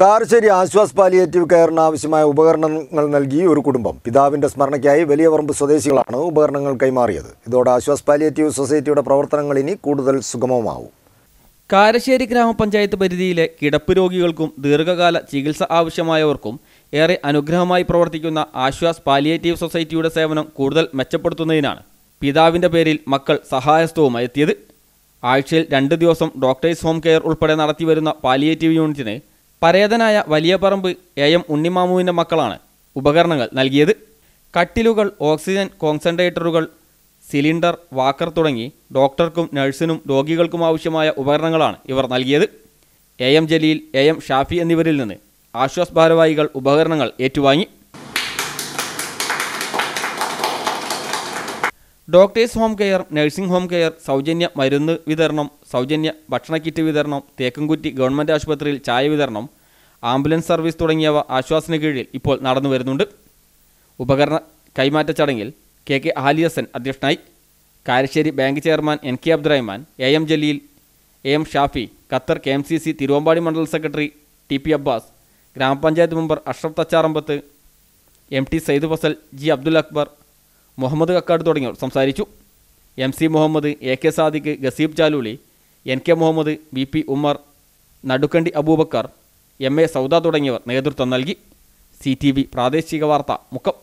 Karassery Aswas palliative കെയറിന് ആവശ്യമായ ഉപകരണങ്ങൾ നൽകി ഒരു കുടുംബം പിതാവിന്റെ സ്മരണയ്ക്കായി വലിയ പറമ്പ് സ്വദേശികളാണ് ഉപകരണങ്ങൾ കൈമാറിയത് ഇതോടെ ആശ്വാസ് പാലിയേറ്റീവ് സൊസൈറ്റിയുടെ പ്രവർത്തനങ്ങൾ ഇനി കൂടുതൽ സുഗമമാവും കാരശ്ശേരി ഗ്രാമപഞ്ചായത്ത് പരിധിയിലെ കിടപ്പ് രോഗികൾക്കും ദീർഘകാല ചികിത്സ ആവശ്യമായവർക്കും ഏറെ അനുഗ്രഹമായി പ്രവർത്തിക്കുന്ന ആശ്വാസ് പാലിയേറ്റീവ് സൊസൈറ്റിയുടെ സേവനം കൂടുതൽ മെച്ചപ്പെടുത്തുന്നതിനാണ് പിതാവിന്റെ പേരിൽ മക്കൾ സഹായസ്തവുമായി എത്തിയത് ആഴ്ചയിൽ രണ്ട് ദിവസം ഡോക്ടേഴ്സ് ഹോം കെയർ ഉൾപ്പെടെ നടത്തിവരുന്ന പാലിയേറ്റീവ് യൂണിറ്റിനെ പരേതനായ വലിയ പറമ്പ് എ എം ഉണ്ണിമാമുവിൻ്റെ മക്കളാണ് ഉപകരണങ്ങൾ നൽകിയത് കട്ടിലുകൾ ഓക്സിജൻ കോൺസെൻട്രേറ്ററുകൾ സിലിണ്ടർ വാക്കർ തുടങ്ങി ഡോക്ടർക്കും നഴ്സിനും രോഗികൾക്കും ആവശ്യമായ ഉപകരണങ്ങളാണ് ഇവർ നൽകിയത് A M Jaleel A M Shafi എന്നിവരിൽ നിന്ന് ആശ്വാസ് ഭാരവാഹികൾ ഉപകരണങ്ങൾ ഏറ്റുവാങ്ങി doctors home care nursing home care സൗജന്യ മരുന്ന് വിതരണം സൗജന്യ ഭക്ഷണ കിറ്റ് വിതരണം തേക്കൻകുറ്റി ഗവൺമെൻറ് ആശുപത്രിയിൽ ചായ വിതരണം ആംബുലൻസ് സർവീസ് തുടങ്ങിയവ ആശ്വാസന കീഴിൽ ഇപ്പോൾ നടന്നു വരുന്നുണ്ട് ഉപകരണ കൈമാറ്റ ചടങ്ങിൽ കെ കെ ആലിയസൻ അധ്യക്ഷനായി Karassery bank chairman N K Abdurahman A M Jaleel A M Shafi Qatar K M C C Thiruvambady മണ്ഡലം സെക്രട്ടറി ടി പി അബ്ബാസ് ഗ്രാമപഞ്ചായത്ത് member Ashraf Thacharambath M T Sayyid Fasal G Abdul Akbar Muhammad Kakkad തുടങ്ങിയവർ സംസാരിച്ചു M C Muhammad A K Sadiq Gaseeb Chaluli N K Muhammad V P Ummer Nadukkandi Aboobacker M A Sauda തുടങ്ങിയവർ നേതൃത്വം നൽകി C T V പ്രാദേശിക വാർത്ത മുക്കം